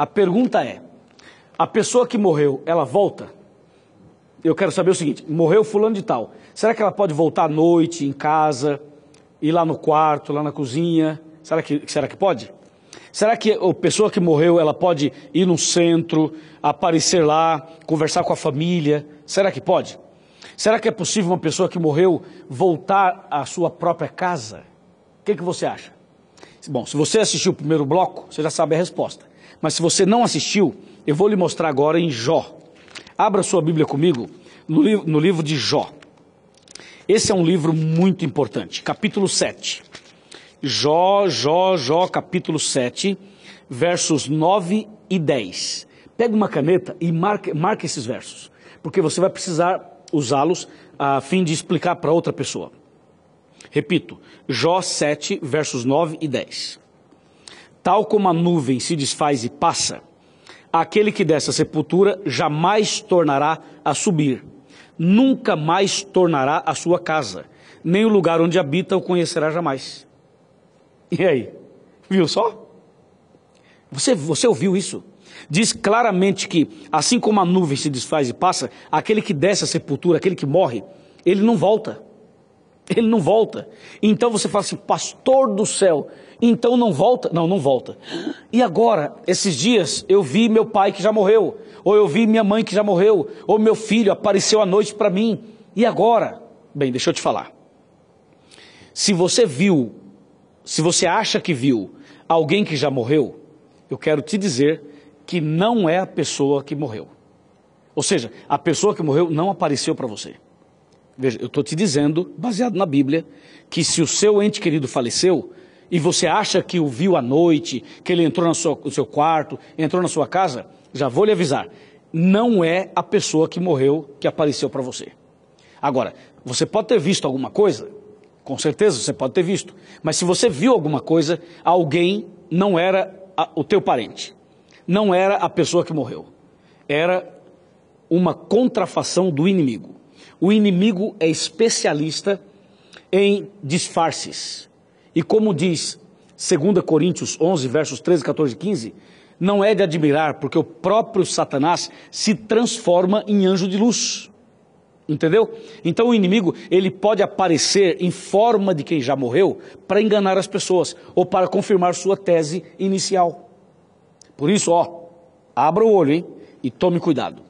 A pergunta é: a pessoa que morreu, ela volta? Eu quero saber o seguinte: morreu fulano de tal. Será que ela pode voltar à noite, em casa, ir lá no quarto, lá na cozinha? Será que, será que pode? Será que a pessoa que morreu, ela pode ir num centro, aparecer lá, conversar com a família? Será que pode? Será que é possível uma pessoa que morreu voltar à sua própria casa? O que, que você acha? Bom, se você assistiu o primeiro bloco, você já sabe a resposta. Mas se você não assistiu, eu vou lhe mostrar agora em Jó. Abra sua Bíblia comigo no, li no livro de Jó. Esse é um livro muito importante, capítulo 7. Jó, Jó, Jó, capítulo 7, versos 9 e 10. Pega uma caneta e marque, marca esses versos, porque você vai precisar usá-los a fim de explicar para outra pessoa. Repito, Jó 7, versos 9 e 10 tal como a nuvem se desfaz e passa, aquele que dessa sepultura jamais tornará a subir, nunca mais tornará a sua casa, nem o lugar onde habita o conhecerá jamais. E aí? Viu só? Você, você ouviu isso? Diz claramente que, assim como a nuvem se desfaz e passa, aquele que desce a sepultura, aquele que morre, ele não volta. Ele não volta. Então você fala assim, pastor do céu, então não volta? Não, não volta. E agora, esses dias, eu vi meu pai que já morreu, ou eu vi minha mãe que já morreu, ou meu filho apareceu à noite para mim. E agora? Bem, deixa eu te falar. Se você viu, se você acha que viu alguém que já morreu, eu quero te dizer que não é a pessoa que morreu. Ou seja, a pessoa que morreu não apareceu para você. Veja, eu estou te dizendo, baseado na Bíblia, que se o seu ente querido faleceu e você acha que o viu à noite, que ele entrou no seu quarto, entrou na sua casa, já vou lhe avisar, não é a pessoa que morreu que apareceu para você. Agora, você pode ter visto alguma coisa? Com certeza você pode ter visto. Mas se você viu alguma coisa, alguém não era a, o teu parente. Não era a pessoa que morreu. Era uma contrafação do inimigo. O inimigo é especialista em disfarces. E como diz 2 Coríntios 11, versos 13, 14 e 15, não é de admirar, porque o próprio Satanás se transforma em anjo de luz. Entendeu? Então o inimigo, ele pode aparecer em forma de quem já morreu para enganar as pessoas ou para confirmar sua tese inicial. Por isso, ó, abra o olho, hein, e tome cuidado.